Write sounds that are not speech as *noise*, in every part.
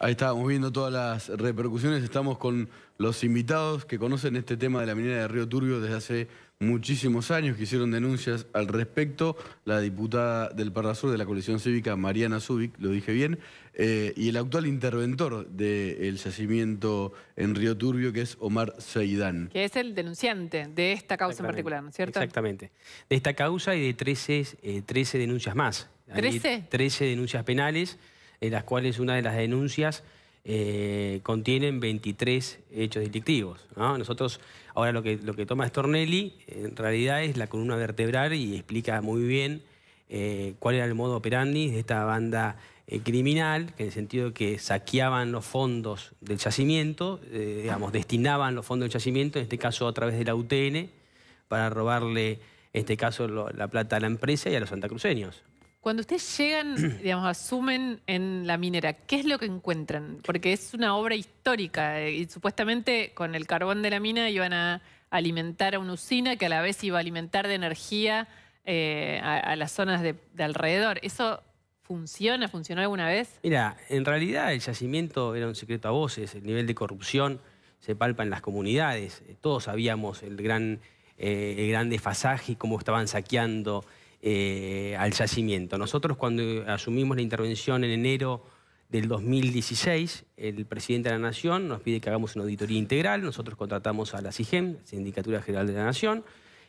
Ahí estábamos viendo todas las repercusiones. Estamos con los invitados que conocen este tema de la minera de Río Turbio desde hace muchísimos años, que hicieron denuncias al respecto. La diputada del Parrasur de la coalición cívica, Mariana Zubik, lo dije bien, eh, y el actual interventor del yacimiento en Río Turbio, que es Omar Seidán. Que es el denunciante de esta causa en particular, ¿no es cierto? Exactamente. De esta causa y de 13, eh, denuncias más. ¿13? 13 denuncias penales en las cuales una de las denuncias eh, contienen 23 hechos delictivos. Nosotros, ahora lo que, lo que toma Stornelli, en realidad es la columna vertebral y explica muy bien eh, cuál era el modo operandi de esta banda eh, criminal, que en el sentido que saqueaban los fondos del yacimiento, digamos, destinaban los fondos del yacimiento, en este caso a través de la UTN, para robarle, en este caso, la plata a la empresa y a los santacruceños. Cuando ustedes llegan, *clears throat* digamos, asumen en la minera, ¿qué es lo que encuentran? Porque es una obra histórica eh, y supuestamente con el carbón de la mina iban a alimentar a una usina que a la vez iba a alimentar de energía eh, a, las zonas de, alrededor. ¿Eso funciona? ¿Funcionó alguna vez? Mira, en realidad el yacimiento era un secreto a voces. El nivel de corrupción se palpa en las comunidades. Todos sabíamos el gran, eh, el desfasaje y cómo estaban saqueando eh, al yacimiento. Nosotros cuando asumimos la intervención en enero del 2016, el presidente de la Nación nos pide que hagamos una auditoría integral, nosotros contratamos a la la e Sindicatura General de la Nación,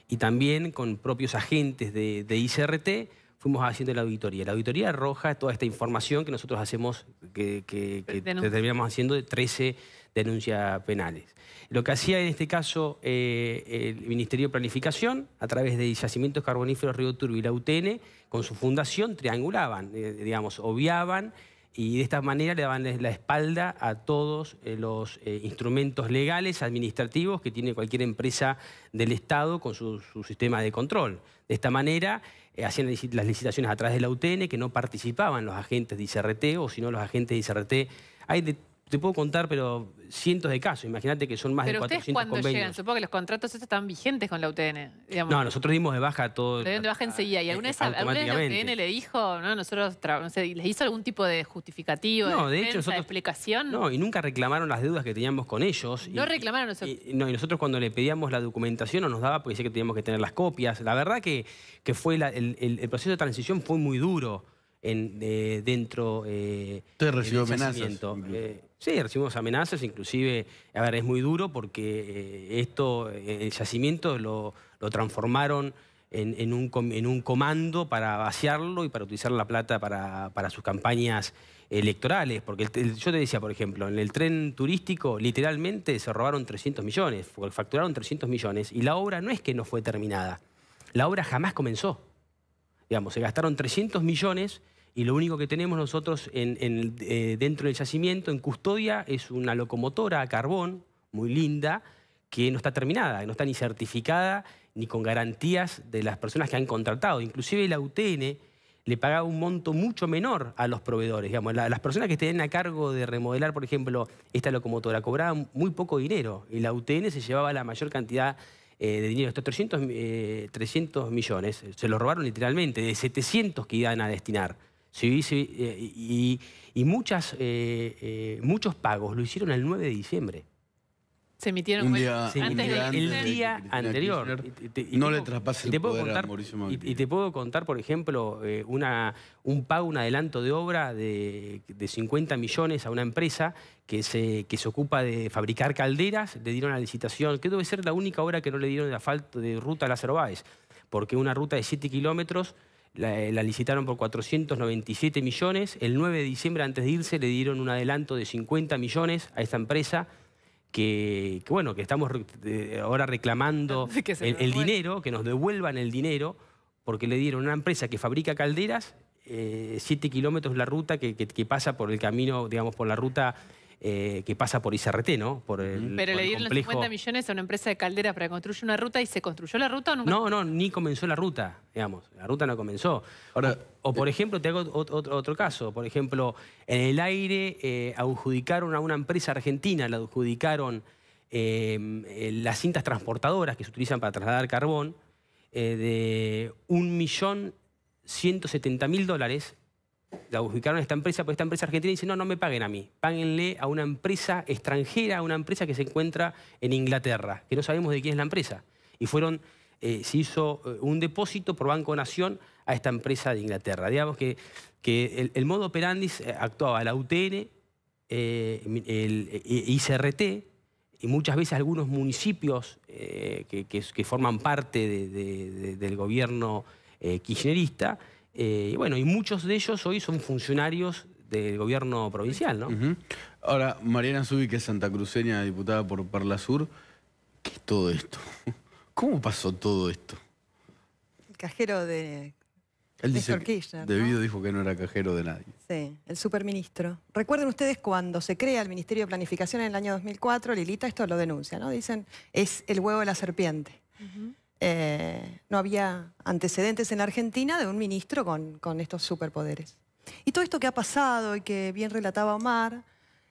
y también con propios agentes de ICRT fuimos haciendo la auditoría. La auditoría roja toda esta información que nosotros hacemos, que, terminamos haciendo de 13 denuncias penales. Lo que hacía en este caso eh, el Ministerio de Planificación, a través de Yacimientos Carboníferos Río Turbo y la UTN, con su fundación triangulaban, eh, digamos, obviaban y de esta manera le daban la espalda a todos eh, los instrumentos legales, administrativos que tiene cualquier empresa del Estado con su sistema de control. De esta manera eh, hacían las licitaciones a través de la UTN, que no participaban los agentes de ICRT o si no los agentes de ICRT. Hay te puedo contar, pero cientos de casos. Imagínate que son más Pero de 400 cuando llegan? Supongo que los contratos estos están vigentes con la UTN. No, nosotros dimos de baja todo. Le de baja enseguida. ¿Y alguna vez, la UTN le dijo, no, nosotros, no sé, les hizo algún tipo de justificativo, no, de, hecho, nosotros, explicación? No, y nunca reclamaron las deudas que teníamos con ellos. No reclamaron nosotros Y, no, y nosotros cuando le pedíamos la documentación no nos daba porque decía que teníamos que tener las copias. La verdad que, que fue el, proceso de transición fue muy duro en, eh, dentro eh, Usted recibió amenazas. Sí, recibimos amenazas, inclusive, a ver, es muy duro porque eh, esto, eh, el yacimiento lo, transformaron en, un, comando para vaciarlo y para utilizar la plata para, sus campañas electorales. Porque yo te decía, por ejemplo, en el tren turístico literalmente se robaron 300 millones, facturaron 300 millones y la obra no es que no fue terminada, la obra jamás comenzó. Digamos, se gastaron 300 millones y lo único que tenemos nosotros eh, dentro del yacimiento, en custodia, es una locomotora a carbón, muy linda, que no está terminada, no está ni certificada, ni con garantías de las personas que han contratado. Inclusive la UTN le pagaba un monto mucho menor a los proveedores. Digamos, las personas que estén a cargo de remodelar, por ejemplo, esta locomotora, cobraban muy poco dinero y la UTN se llevaba la mayor cantidad eh, de dinero. Estos 300, 300 eh, millones se los robaron literalmente, de 700 que iban a destinar. Sí, sí, eh, y, muchas, eh, eh, muchos pagos lo hicieron el 9 de diciembre. Se emitieron antes el día anterior. Y no le traspasen el poder Y, te puedo contar, por ejemplo, una, un pago, un adelanto de obra de, 50 millones a una empresa que se, que se ocupa de fabricar calderas, le dieron la licitación, que debe ser la única obra que no le dieron de asfalto de ruta a las Báez, porque una ruta de 7 kilómetros eh, la, licitaron por 497 millones. El 9 de diciembre, antes de irse, le dieron un adelanto de 50 millones a esta empresa. Que, bueno, que estamos ahora reclamando *laughs* el, dinero, que nos devuelvan el dinero, porque le dieron a una empresa que fabrica calderas 7 eh, kilómetros la ruta que, que, pasa por el camino, digamos, por la ruta eh, que pasa por ICRT, ¿no? Por Pero le dieron los 50 millones a una empresa de calderas para construir una ruta y se construyó la ruta o nunca... No, no, ni comenzó la ruta, digamos. La ruta no comenzó. o, por eh, ejemplo, te hago otro, caso. Por ejemplo, en el aire eh, adjudicaron a una empresa argentina, la adjudicaron em, las cintas transportadoras que se utilizan para trasladar carbón, de 1.170.000 dólares la ubicaron a esta empresa, pues esta empresa argentina dice, no, no me paguen a mí, páguenle a una empresa extranjera, a una empresa que se encuentra en Inglaterra, que no sabemos de quién es la empresa. Y fueron, eh, se hizo eh, un depósito por Banco Nación a esta empresa de Inglaterra. Digamos que, que el, modo operandi eh, actuaba la UTN, el, e, ICRT, y muchas veces algunos municipios que, forman parte del gobierno kirchnerista, eh, y bueno, y muchos de ellos hoy son funcionarios del gobierno provincial, ¿no? Ahora, Mariana Zubi, que es santacruceña, diputada por Parla Sur, ¿qué es todo esto? *laughs* ¿Cómo pasó todo esto? El cajero de... Él dice debido dijo que no era cajero de nadie. Sí, el superministro. Recuerden ustedes cuando se crea el Ministerio de Planificación en el año 2004, Lilita esto lo denuncia, ¿no? Dicen, es el huevo de la serpiente. Eh, no había antecedentes en Argentina de un ministro con, estos superpoderes. Y todo esto que ha pasado y que bien relataba Omar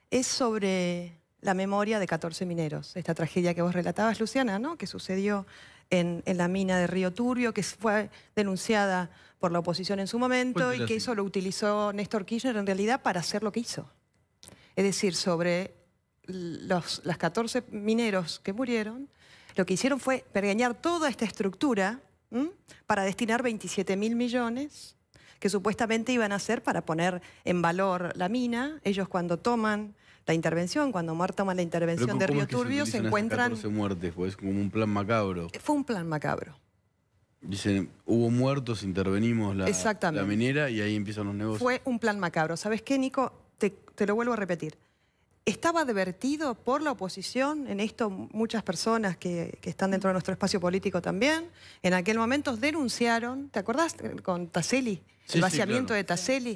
es sobre la memoria de 14 mineros, esta tragedia que vos relatabas, Luciana, ¿no? que sucedió en, la mina de Río Turbio, que fue denunciada por la oposición en su momento y que eso lo utilizó Néstor Kirchner en realidad para hacer lo que hizo. Es decir, sobre los las 14 mineros que murieron, lo que hicieron fue pergañar toda esta estructura para destinar 27 mil millones que supuestamente iban a hacer para poner en valor la mina. Ellos cuando toman la intervención, cuando Omar toma la intervención de Río Turbio, se, encuentran... se muertes, pues, como un plan macabro. Eh, fue un plan macabro. Dicen, hubo muertos, intervenimos la, la minera y ahí empiezan los negocios. Fue un plan macabro. ¿Sabes qué, Nico? te lo vuelvo a repetir. ¿Estaba advertido por la oposición, en esto muchas personas que, están dentro de nuestro espacio político también, en aquel momento denunciaron, ¿te acordás con Tasselli? el vaciamiento de Tasselli.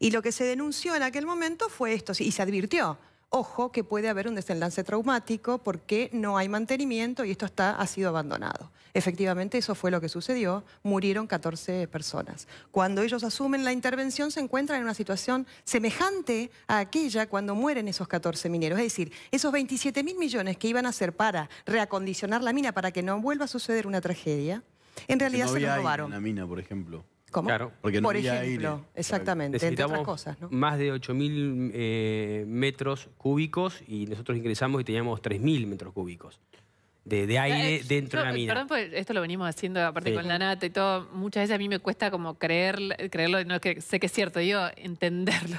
y lo que se denunció en aquel momento fue esto, y se advirtió, Ojo que puede haber un desenlace traumático porque no hay mantenimiento y esto está, ha sido abandonado. Efectivamente, eso fue lo que sucedió. Murieron 14 personas. Cuando ellos asumen la intervención, se encuentran en una situación semejante a aquella cuando mueren esos 14 mineros. Es decir, esos 27 mil millones que iban a hacer para reacondicionar la mina para que no vuelva a suceder una tragedia, en realidad se los robaron. una mina, por ejemplo. ¿Cómo? Claro. Porque no Por ejemplo, exactamente, entre otras cosas. más de 8.000 eh, metros cúbicos y nosotros ingresamos y teníamos 3.000 metros cúbicos. De, eh, aire dentro de la eh, mina. Perdón, pues esto lo venimos haciendo aparte con la nata y todo. Muchas veces a mí me cuesta como creer, creerlo, no sé que es cierto, yo entenderlo.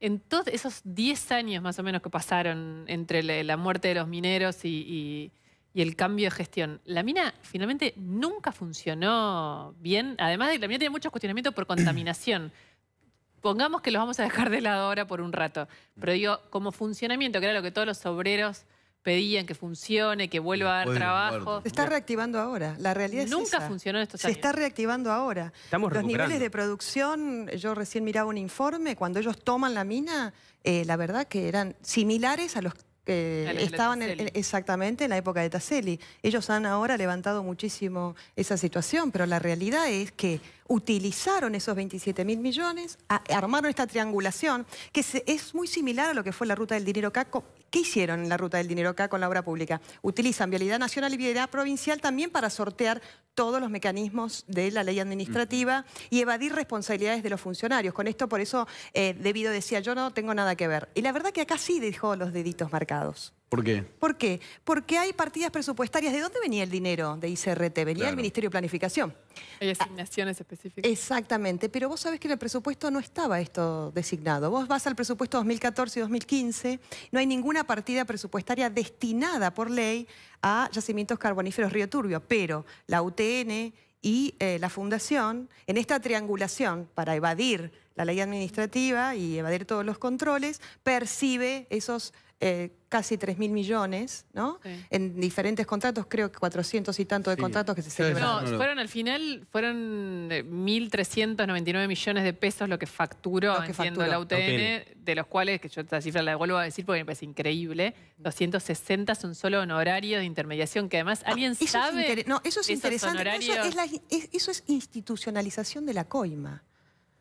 En todos esos 10 años más o menos que pasaron entre la, muerte de los mineros y y el cambio de gestión. La mina finalmente nunca funcionó bien, además de la mina tiene muchos cuestionamientos por contaminación. *clears throat* Pongamos que los vamos a dejar de lado ahora por un rato, pero digo, como funcionamiento, que era lo que todos los obreros pedían que funcione, que vuelva a dar trabajo. Se está reactivando ahora. La realidad Nunca Nunca funcionó en estos años. Se está reactivando ahora. Estamos Los niveles de producción, yo recién miraba un informe, cuando ellos toman la mina, eh, la verdad que eran similares a los estaban exactamente en la época de Tasselli. Ellos han ahora levantado muchísimo esa situación, pero la realidad es que utilizaron esos 27 mil millones, armaron esta triangulación, que es muy similar a lo que fue la ruta del dinero caco ¿Qué hicieron en la Ruta del Dinero acá con la obra pública? Utilizan vialidad nacional y vialidad provincial también para sortear todos los mecanismos de la ley administrativa y evadir responsabilidades de los funcionarios. Con esto, por eso, eh, Debido decía, yo no tengo nada que ver. Y la verdad que acá sí dejó los deditos marcados. ¿Por qué? ¿Por qué? Porque hay partidas presupuestarias. ¿De dónde venía el dinero de ICRT? Venía del Ministerio de Planificación. Hay ah, asignaciones específicas. Exactamente, pero vos sabés que en el presupuesto no estaba esto designado. Vos vas al presupuesto 2014 y 2015, no hay ninguna partida presupuestaria destinada por ley a yacimientos carboníferos Río Turbio, pero la UTN y eh, la Fundación, en esta triangulación para evadir la ley administrativa y evadir todos los controles, percibe esos... Eh, casi 3.000 millones, ¿no? En diferentes contratos, creo que 400 y tanto de contratos que se celebraron. No, fueron al final, fueron 1.399 eh, millones de pesos lo que facturó, que la UTN, de los cuales, que yo esta cifra la vuelvo a decir porque me parece increíble, 260 son solo honorarios de intermediación, que además, ah, ¿alguien sabe? no, eso es interesante. Eso es, eso es institucionalización de la coima.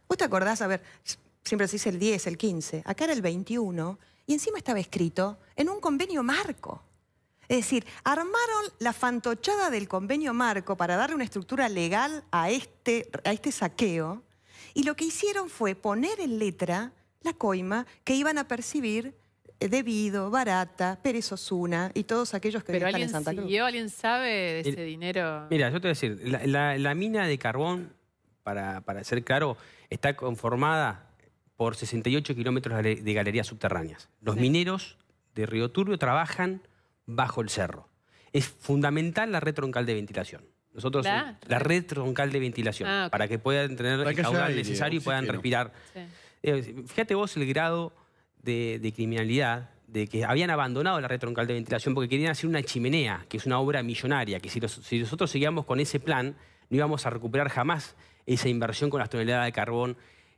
¿Vos te acordás? A ver, siempre se dice el 10, el 15. Acá era el 21 y encima estaba escrito en un convenio marco. Es decir, armaron la fantochada del convenio marco para darle una estructura legal a este, a este saqueo y lo que hicieron fue poner en letra la coima que iban a percibir Debido, Barata, Pérez Osuna y todos aquellos que están en Santa Cruz. Pero alguien sabe de ese dinero. Mira, yo te voy a decir, la, mina de carbón, para, para ser claro, está conformada por 68 kilómetros de galerías subterráneas. Los mineros de Río Turbio trabajan bajo el cerro. Es fundamental la red troncal de ventilación. Nosotros, eh, la, red troncal de ventilación, ah, para que puedan tener el caudal necesario y puedan respirar. Eh, fíjate vos el grado de, criminalidad de que habían abandonado la red troncal de ventilación porque querían hacer una chimenea, que es una obra millonaria, que si, si, nosotros seguíamos con ese plan, no íbamos a recuperar jamás esa inversión con las toneladas de carbón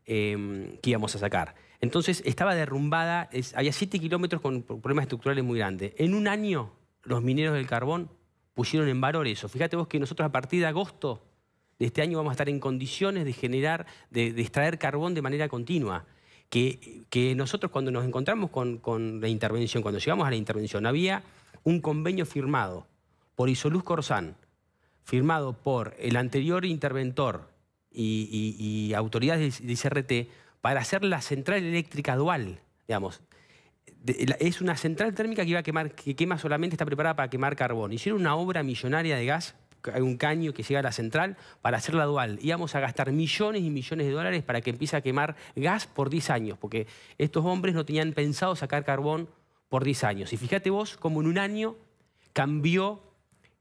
Em, que íbamos a sacar. Entonces estaba derrumbada, había 7 kilómetros con problemas estructurales muy grandes. En un año los mineros del carbón pusieron en valor eso. Fíjate vos que nosotros a partir de agosto de este año vamos a estar en condiciones de generar, de, extraer carbón de manera continua. Que, nosotros cuando nos encontramos con, con, la intervención, cuando llegamos a la intervención, había un convenio firmado por Isoluz Corzán, firmado por el anterior interventor y, autoridades de ICRT para hacer la central eléctrica dual, digamos. es una central térmica que, iba a quemar, que quema solamente, está preparada para quemar carbón. Hicieron una obra millonaria de gas, hay un caño que llega a la central, para hacerla dual. Íbamos a gastar millones y millones de dólares para que empiece a quemar gas por 10 años, porque estos hombres no tenían pensado sacar carbón por 10 años. Y fíjate vos cómo en un año cambió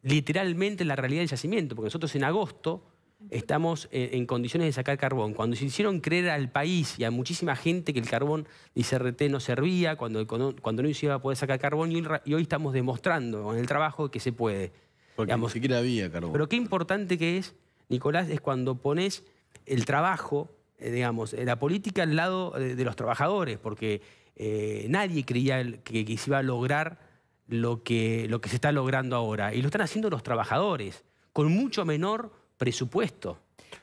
literalmente la realidad del yacimiento, porque nosotros en agosto estamos eh, en, condiciones de sacar carbón. Cuando se hicieron creer al país y a muchísima gente que el carbón de ICRT no servía, cuando, no se iba a poder sacar carbón, y hoy, estamos demostrando con el trabajo que se puede. Porque ni siquiera había carbón. Pero qué importante que es, Nicolás, es cuando pones el trabajo, eh, digamos, eh, la política al lado de, los trabajadores, porque nadie creía que, que, se iba a lograr lo que, lo que se está logrando ahora. Y lo están haciendo los trabajadores, con mucho menor presupuesto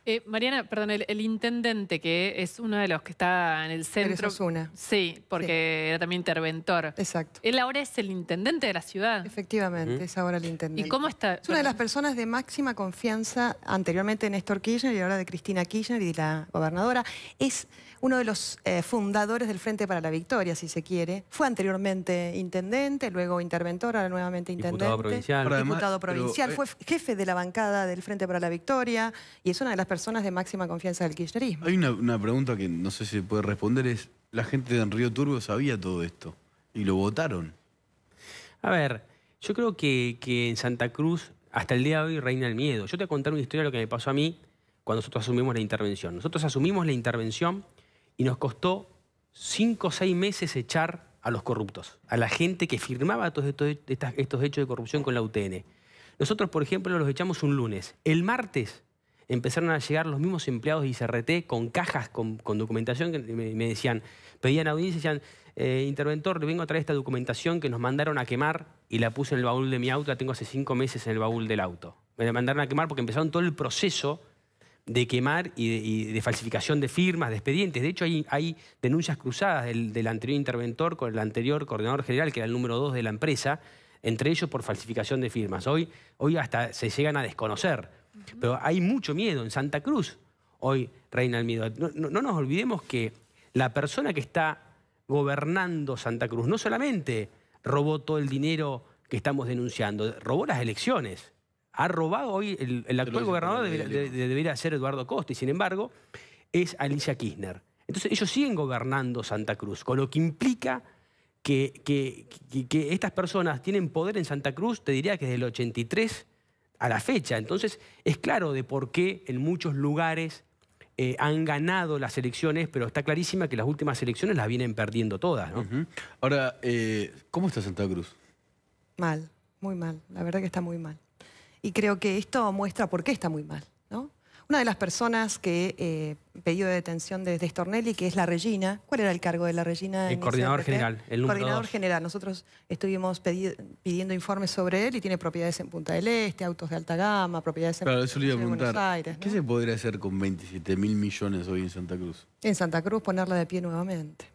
eh, Mariana, perdón, el, intendente, que es uno de los que está en el centro. Es una. Sí, porque era también interventor. Exacto. Él ahora es el intendente de la ciudad. Efectivamente, es ahora el intendente. ¿Y cómo está? Es una de las personas de máxima confianza, anteriormente en Néstor Kirchner y ahora de Cristina Kirchner y de la gobernadora. Es uno de los eh, fundadores del Frente para la Victoria, si se quiere. Fue anteriormente intendente, luego interventor, ahora nuevamente intendente. Diputado provincial. Diputado eh, provincial. Fue jefe de la bancada del Frente para la Victoria y es una de las personas de máxima confianza del kirchnerismo. Hay una, pregunta que no sé si puede responder, es, ¿la gente de Río Turbo sabía todo esto y lo votaron? A ver, yo creo que, en Santa Cruz hasta el día de hoy reina el miedo. Yo te voy a contar una historia de lo que me pasó a mí cuando nosotros asumimos la intervención. Nosotros asumimos la intervención y nos costó cinco o seis meses echar a los corruptos, a la gente que firmaba todos estos, estos hechos de corrupción con la UTN. Nosotros, por ejemplo, los echamos un lunes. El martes empezaron a llegar los mismos empleados de ICRT con cajas, con, documentación que me, decían, pedían audiencia y decían, eh, interventor, le vengo a traer esta documentación que nos mandaron a quemar y la puse en el baúl de mi auto, la tengo hace cinco meses en el baúl del auto. Me la mandaron a quemar porque empezaron todo el proceso de quemar y de, falsificación de firmas, de expedientes. De hecho, hay, denuncias cruzadas del, anterior interventor con el anterior coordinador general, que era el número dos de la empresa, entre ellos por falsificación de firmas. Hoy, hoy hasta se llegan a desconocer pero hay mucho miedo. En Santa Cruz hoy reina el miedo. No, nos olvidemos que la persona que está gobernando Santa Cruz no solamente robó todo el dinero que estamos denunciando, robó las elecciones ha robado hoy, el, actual gobernador debería, ser Eduardo Costa y sin embargo es Alicia Kirchner. Entonces ellos siguen gobernando Santa Cruz, con lo que implica que, que estas personas tienen poder en Santa Cruz, te diría que desde el 83 a la fecha. Entonces, es claro de por qué en muchos lugares eh, han ganado las elecciones, pero está clarísima que las últimas elecciones las vienen perdiendo todas. Ahora, eh, ¿cómo está Santa Cruz? Mal, muy mal. La verdad que está muy mal. Y creo que esto muestra por qué está muy mal. Una de las personas que eh, pedido de detención de, Stornelli, que es la Regina. ¿Cuál era el cargo de la Regina? El coordinador general. El coordinador general. Nosotros estuvimos pidiendo informes sobre él y tiene propiedades en Punta del Este, autos de alta gama, propiedades en, Buenos Aires. ¿Qué se podría hacer con 27 mil millones hoy en Santa Cruz? En Santa Cruz ponerla de pie nuevamente.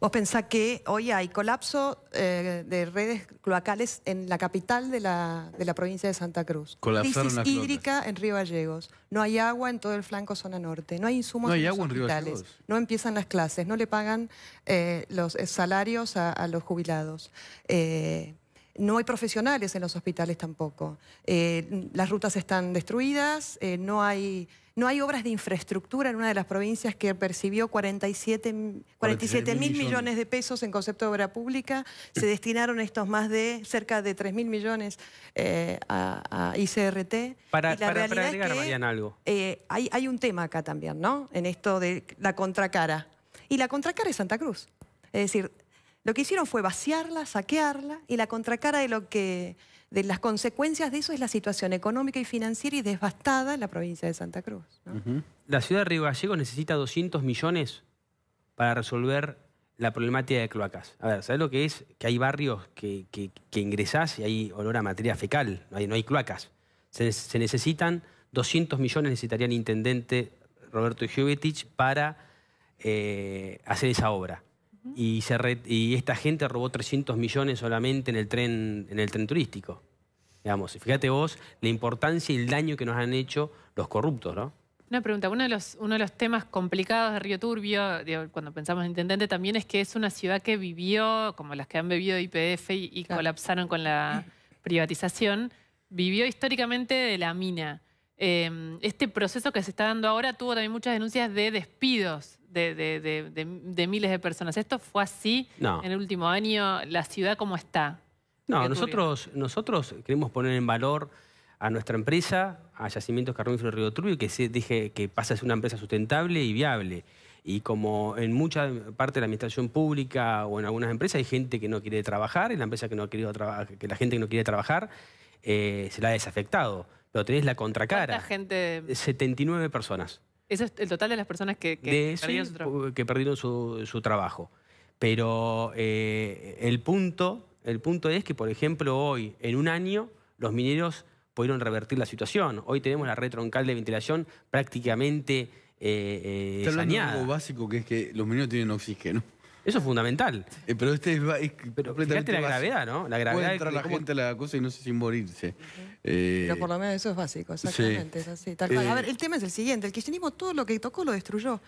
Vos pensá que hoy hay colapso eh, de redes cloacales en la capital de la, de la provincia de Santa Cruz. Colapsaron Crisis hídrica en Río Gallegos. No hay agua en todo el flanco zona norte. No hay insumos no hay En Río No empiezan las clases. No le pagan eh, los eh, salarios a, los jubilados no hay profesionales en los hospitales tampoco. Eh, las rutas están destruidas, eh, no, hay, no hay obras de infraestructura en una de las provincias que percibió 47, mil millones. de pesos en concepto de obra pública. *clears throat* Se destinaron estos más de cerca de 3 mil millones eh, a, ICRT. Para, agregar, algo. hay, hay un tema acá también, ¿no? En esto de la contracara. Y la contracara es Santa Cruz. Es decir, lo que hicieron fue vaciarla, saquearla y la contracara de lo que de las consecuencias de eso es la situación económica y financiera y devastada en la provincia de Santa Cruz. La ciudad de Río Gallegos necesita 200 millones para resolver la problemática de cloacas. A ver, ¿sabes lo que es? Que hay barrios que, que, ingresás y hay olor a materia fecal, no hay, cloacas. Se, necesitan 200 millones, necesitaría el intendente Roberto Jovetic para eh, hacer esa obra y, esta gente robó 300 millones solamente en el tren, en el tren turístico. Digamos, fíjate vos la importancia y el daño que nos han hecho los corruptos, ¿no? Una pregunta, uno de los, temas complicados de Río Turbio, cuando pensamos en intendente, también es que es una ciudad que vivió, como las que han bebido IPF y, colapsaron con la privatización, vivió históricamente de la mina. Em, este proceso que se está dando ahora tuvo también muchas denuncias de despidos de, miles de personas. ¿Esto fue así en el último año? ¿La ciudad cómo está? No, nosotros, queremos poner en valor a nuestra empresa, a Yacimientos Carbonífero Río Turbio, que se, dije que pasa a ser una empresa sustentable y viable. Y como en mucha parte de la administración pública o en algunas empresas hay gente que no quiere trabajar, y la empresa que no ha querido que la gente que no quiere trabajar eh, se la ha desafectado pero tenés la contracara. ¿Cuánta gente? 79 personas. ¿Eso es el total de las personas que, que, perdieron, su que perdieron, su, trabajo. Pero eh, el, punto, el punto es que, por ejemplo, hoy, en un año, los mineros pudieron revertir la situación. Hoy tenemos la red troncal de ventilación prácticamente eh, eh, lo básico que es que los mineros tienen oxígeno. Eso es fundamental. Eh, pero este es, pero completamente la gravedad, ¿no? La gravedad. Puede entrar la gente a la cosa y no sé si morirse. Eh, pero por lo menos eso es básico, exactamente. así, eh, a ver, el tema es el siguiente. El kirchnerismo todo lo que tocó lo destruyó.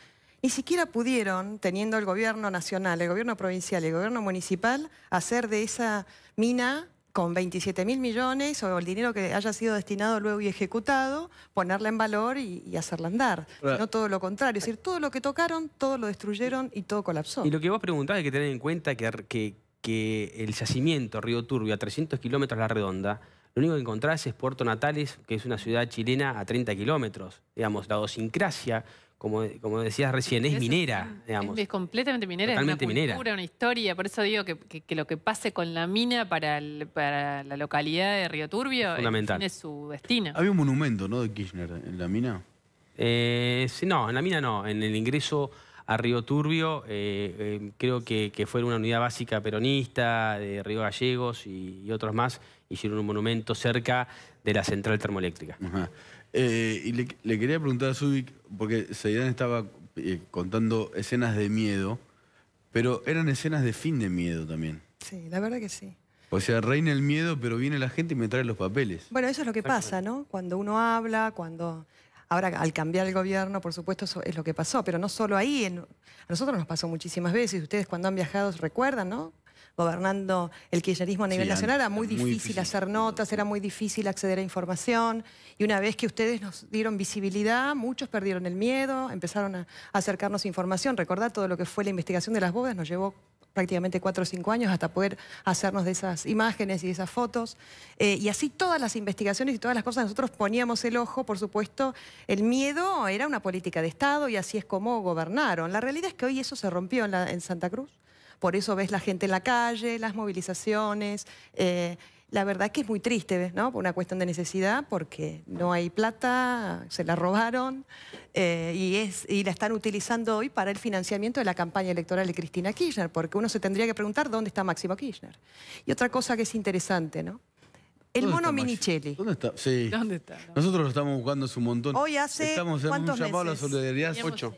Ni siquiera pudieron, teniendo el gobierno nacional, el gobierno provincial y el gobierno municipal, hacer de esa mina con 27 mil millones o el dinero que haya sido destinado luego y ejecutado, ponerla en valor y, hacerla andar. no todo lo contrario. Es decir, todo lo que tocaron, todo lo destruyeron y todo colapsó. Y lo que vos preguntás hay que tener en cuenta que, el yacimiento Río Turbio, a 300 kilómetros la redonda, lo único que encontrás es Puerto Natales, que es una ciudad chilena a 30 kilómetros. Digamos, la idiosincrasia como, como decías recién, es, minera, digamos. Es, completamente minera, Totalmente es una cultura, una historia. Por eso digo que, que, lo que pase con la mina para, para la localidad de Río Turbio es, su destino. Había un monumento, ¿no?, de Kirchner en la mina. Eh, no, en la mina no. En el ingreso a Río Turbio, eh, eh, creo que, que, fue una unidad básica peronista de Río Gallegos y, otros más, hicieron un monumento cerca de la central termoeléctrica. Ajá. Eh, y le, quería preguntar a Zubik, porque Seidán estaba eh, contando escenas de miedo, pero eran escenas de fin de miedo también. Sí, la verdad que sí. O sea, reina el miedo, pero viene la gente y me trae los papeles. Bueno, eso es lo que pasa, ¿no? Cuando uno habla, cuando... Ahora, al cambiar el gobierno, por supuesto, eso es lo que pasó, pero no solo ahí. A nosotros nos pasó muchísimas veces. Ustedes cuando han viajado recuerdan, ¿no? gobernando el kirchnerismo a nivel nacional, era muy, difícil, hacer notas, era muy difícil acceder a información. Y una vez que ustedes nos dieron visibilidad, muchos perdieron el miedo, empezaron a acercarnos información. Recordad todo lo que fue la investigación de las bodas, nos llevó prácticamente cuatro o cinco años hasta poder hacernos de esas imágenes y de esas fotos. Eh, y así todas las investigaciones y todas las cosas, nosotros poníamos el ojo, por supuesto, el miedo era una política de Estado y así es como gobernaron. La realidad es que hoy eso se rompió en Santa Cruz. Por eso ves la gente en la calle, las movilizaciones. Eh, la verdad es que es muy triste, ¿no? Por una cuestión de necesidad, porque no hay plata, se la robaron eh, y, es, y la están utilizando hoy para el financiamiento de la campaña electoral de Cristina Kirchner, porque uno se tendría que preguntar dónde está Máximo Kirchner. Y otra cosa que es interesante, ¿no? El mono Minichelli. ¿Dónde está? Sí. ¿Dónde está? Nosotros lo estamos buscando hace un montón. Hoy hace. Estamos, ¿cuántos un llamado a la solidaridad. Ocho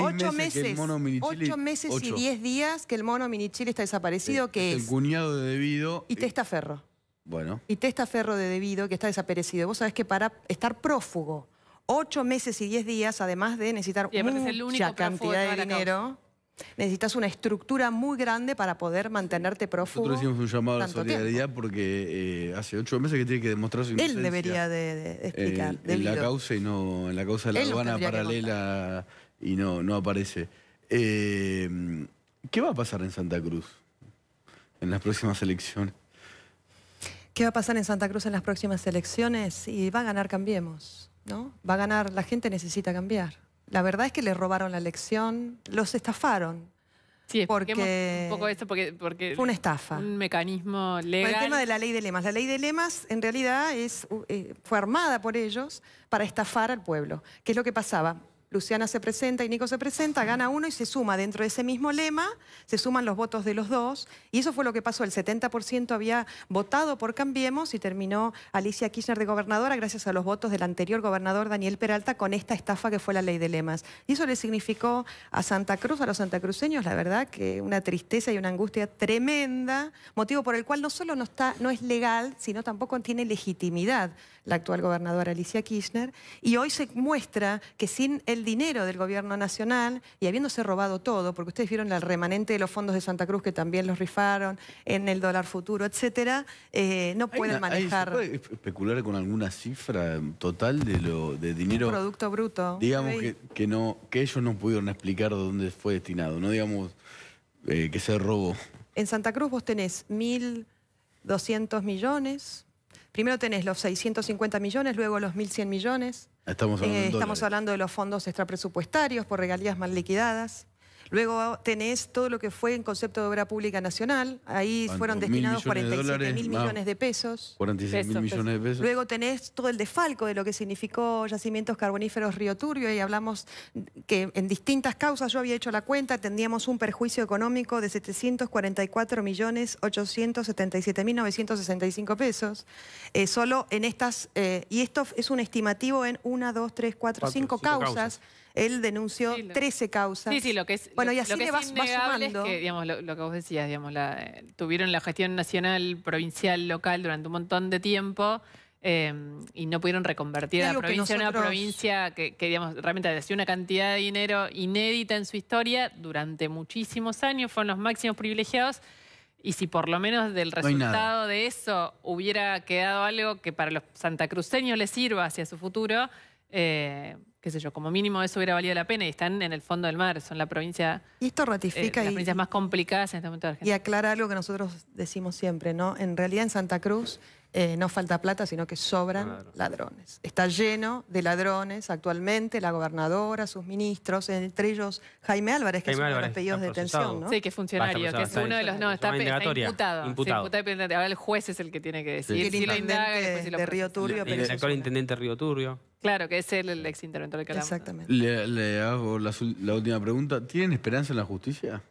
ocho meses, ocho meses y diez días que el mono Minichile está desaparecido, eh, que es, El cuñado de Debido. Y Testaferro. Bueno. Y Testaferro de Debido, que está desaparecido. Vos sabés que para estar prófugo, ocho meses y diez días, además de necesitar una mucha cantidad de, dinero... Necesitas una estructura muy grande para poder mantenerte prófugo. Nosotros hicimos un llamado a la solidaridad porque eh, hace ocho meses que tiene que demostrar su inocencia. Él debería de, eh, explicar. en la causa y no en la causa de la aduana paralela y no, no aparece. Eh, ¿Qué va a pasar en Santa Cruz en las próximas elecciones? ¿Qué va a pasar en Santa Cruz en las próximas elecciones? Y va a ganar Cambiemos, ¿no? Va a ganar, la gente necesita cambiar. La verdad es que le robaron la elección, los estafaron. Sí, porque un poco esto porque, fue una estafa. Un mecanismo legal. el tema de la ley de lemas. La ley de lemas en realidad es, eh, fue armada por ellos para estafar al pueblo. ¿Qué es lo que pasaba? Luciana se presenta y Nico se presenta, gana uno y se suma dentro de ese mismo lema, se suman los votos de los dos. Y eso fue lo que pasó. El 70% había votado por Cambiemos y terminó Alicia Kirchner de gobernadora gracias a los votos del anterior gobernador Daniel Peralta con esta estafa que fue la ley de lemas. Y eso le significó a Santa Cruz, a los santacruceños, la verdad, que una tristeza y una angustia tremenda, motivo por el cual no solo no, está, no es legal, sino tampoco tiene legitimidad la actual gobernadora Alicia Kirchner, y hoy se muestra que sin el dinero del gobierno nacional y habiéndose robado todo, porque ustedes vieron el remanente de los fondos de Santa Cruz que también los rifaron en el dólar futuro, etcétera, eh, no pueden manejar. ¿se puede especular con alguna cifra total de lo de dinero? producto bruto. Digamos que, no, que ellos no pudieron explicar dónde fue destinado, no digamos eh, que se robó. En Santa Cruz vos tenés 1.200 millones, Primero tenés los 650 millones, luego los 1.100 millones. Estamos eh, hablando, de los fondos extrapresupuestarios por regalías mal liquidadas. Luego tenés todo lo que fue en concepto de obra pública nacional. Ahí fueron destinados 47 mil millones de pesos. 46 mil millones de pesos. Luego tenés todo el desfalco de lo que significó yacimientos carboníferos Río Turbio. Y hablamos que en distintas causas, yo había hecho la cuenta, tendríamos un perjuicio económico de 744 millones 877 mil 965 pesos. Eh, solo en estas... Eh, y esto es un estimativo en una, dos, tres, cuatro, cinco, causas él denunció 13 causas. Sí, sí, lo que es. Bueno, y así lo que le vas, Es que, lo, que vos decías, digamos, eh, tuvieron la gestión nacional, provincial, local durante un montón de tiempo. Em, y no pudieron reconvertir a la provincia una provincia que, que digamos, realmente hacía una cantidad de dinero inédita en su historia durante muchísimos años, fueron los máximos privilegiados. Y si por lo menos del resultado de eso hubiera quedado algo que para los santacruceños les sirva hacia su futuro, eh, qué sé yo, como mínimo eso hubiera valido la pena y están en el fondo del mar, son la provincia... esto ratifica... Eh, las provincias más complicadas en este momento de Y aclarar algo que nosotros decimos siempre, ¿no? En realidad en Santa Cruz eh, no falta plata, sino que sobran ladrones. Está lleno de ladrones actualmente, la gobernadora, sus ministros, entre ellos Jaime Álvarez, que es uno de los pedidos de detención. ¿no? Sí, que es funcionario, que es uno de los... No, está, imputado. imputado. Ahora el juez es el que tiene que decir. El de Río Turbio. El, actual intendente de Río Turbio. Claro, que es el, el de interventor Exactamente. Le, hago la, la última pregunta. ¿Tienen esperanza en la justicia?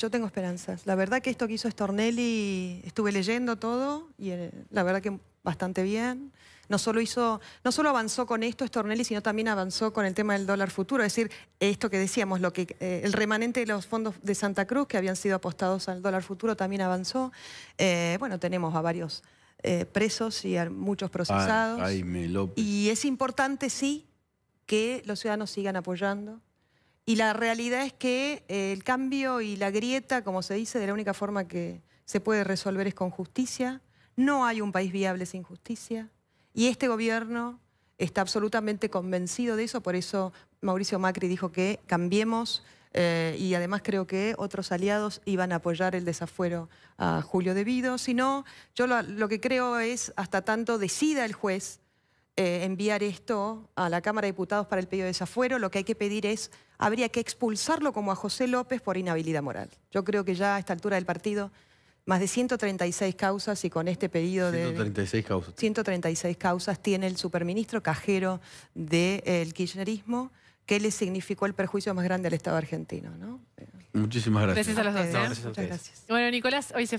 Yo tengo esperanzas. La verdad que esto que hizo Stornelli, estuve leyendo todo y eh, la verdad que bastante bien. No solo, hizo, no solo avanzó con esto Stornelli, sino también avanzó con el tema del dólar futuro. Es decir, esto que decíamos, lo que, eh, el remanente de los fondos de Santa Cruz que habían sido apostados al dólar futuro también avanzó. Eh, bueno, tenemos a varios presos y a muchos procesados. y es importante, sí, que los ciudadanos sigan apoyando y la realidad es que eh, el cambio y la grieta, como se dice, de la única forma que se puede resolver es con justicia. No hay un país viable sin justicia. Y este gobierno está absolutamente convencido de eso, por eso Mauricio Macri dijo que cambiemos eh, y además creo que otros aliados iban a apoyar el desafuero a Julio Vido. Si no, yo lo que creo es hasta tanto decida el juez eh, enviar esto a la Cámara de Diputados para el pedido de desafuero. Lo que hay que pedir es, habría que expulsarlo como a José López por inhabilidad moral. Yo creo que ya a esta altura del partido, más de 136 causas y con este pedido 136 de... Causas. 136 causas. tiene el superministro cajero del kirchnerismo que le significó el perjuicio más grande al Estado argentino. Muchísimas gracias. Gracias a los dos. Eh, ¿eh? gracias Bueno, Nicolás, hoy se fue.